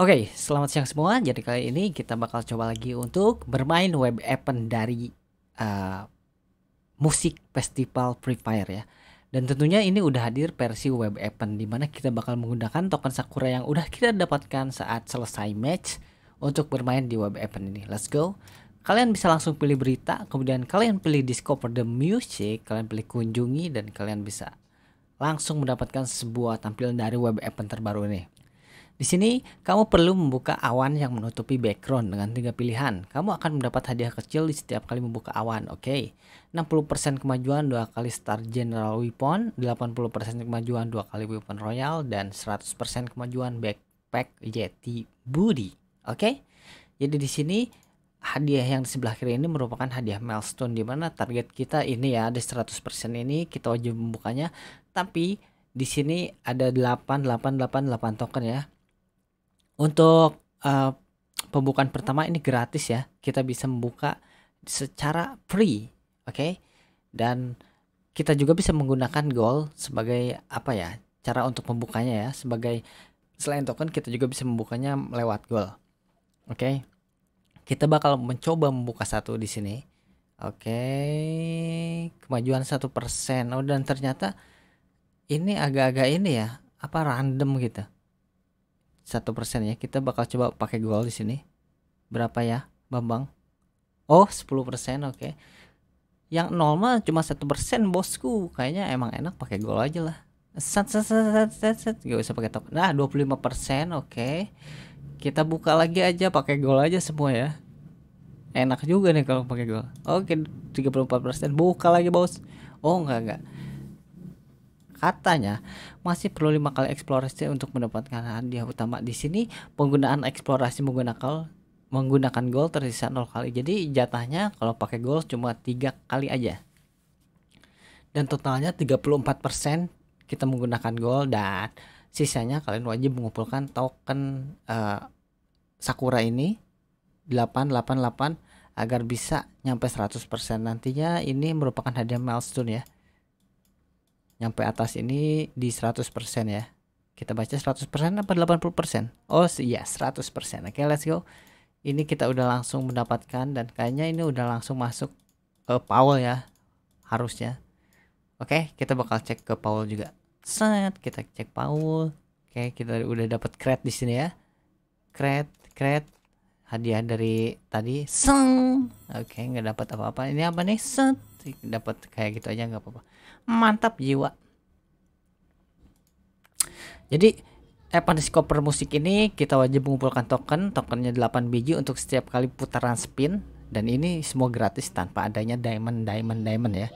Oke, okay, selamat siang semua. Jadi kali ini kita bakal coba lagi untuk bermain web appen dari uh, musik festival Free Fire ya. Dan tentunya ini udah hadir versi web appen di mana kita bakal menggunakan token Sakura yang udah kita dapatkan saat selesai match untuk bermain di web appen ini. Let's go. Kalian bisa langsung pilih berita, kemudian kalian pilih discover the music, kalian pilih kunjungi dan kalian bisa langsung mendapatkan sebuah tampilan dari web appen terbaru ini. Di sini, kamu perlu membuka awan yang menutupi background dengan tiga pilihan. Kamu akan mendapat hadiah kecil di setiap kali membuka awan, oke. Okay. 60% kemajuan dua kali Star General Weapon, 80% kemajuan dua kali Weapon Royal, dan 100% kemajuan Backpack Yeti Booty, oke. Okay? Jadi di sini, hadiah yang di sebelah kiri ini merupakan hadiah milestone di mana target kita ini ya ada 100% ini kita wajib membukanya tapi di sini ada 8 8 8 8 token ya untuk uh, pembukaan pertama ini gratis ya. Kita bisa membuka secara free, oke? Okay? Dan kita juga bisa menggunakan goal sebagai apa ya? Cara untuk membukanya ya sebagai selain token kita juga bisa membukanya lewat goal Oke. Okay? Kita bakal mencoba membuka satu di sini. Oke, okay. kemajuan satu persen. Oh dan ternyata ini agak-agak ini ya, apa random gitu satu persen ya kita bakal coba pakai goal di sini berapa ya Bambang oh sepuluh persen oke okay. yang normal cuma satu persen bosku kayaknya emang enak pakai goal aja lah Sat sat sat sat sat, set. gak usah pakai top nah dua puluh lima persen oke kita buka lagi aja pakai goal aja semua ya enak juga nih kalau pakai goal oke tiga puluh empat persen buka lagi bos oh enggak enggak Katanya masih perlu lima kali eksplorasi untuk mendapatkan hadiah utama. Di sini penggunaan eksplorasi menggunakan menggunakan gold tersisa 0 kali. Jadi jatahnya kalau pakai gol cuma tiga kali aja. Dan totalnya 34% kita menggunakan gol dan sisanya kalian wajib mengumpulkan token uh, Sakura ini 888 agar bisa nyampe 100% nantinya ini merupakan hadiah milestone ya nyampe atas ini di 100% ya. Kita baca 100% apa 80%? Oh iya 100%. Oke okay, let's go. Ini kita udah langsung mendapatkan dan kayaknya ini udah langsung masuk ke Paul ya. Harusnya. Oke okay, kita bakal cek ke Paul juga. Set kita cek Paul. Oke okay, kita udah dapat crate di sini ya. Crate, crate, hadiah dari tadi seng oke okay, nggak dapat apa-apa ini apa nih set dapat kayak gitu aja nggak apa-apa mantap jiwa jadi Evan eh, skoper musik ini kita wajib mengumpulkan token tokennya 8 biji untuk setiap kali putaran spin dan ini semua gratis tanpa adanya diamond diamond diamond ya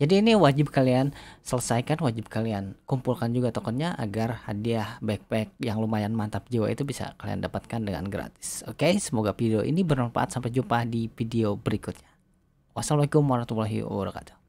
jadi ini wajib kalian selesaikan, wajib kalian kumpulkan juga tokennya agar hadiah backpack yang lumayan mantap jiwa itu bisa kalian dapatkan dengan gratis. Oke, semoga video ini bermanfaat. Sampai jumpa di video berikutnya. Wassalamualaikum warahmatullahi wabarakatuh.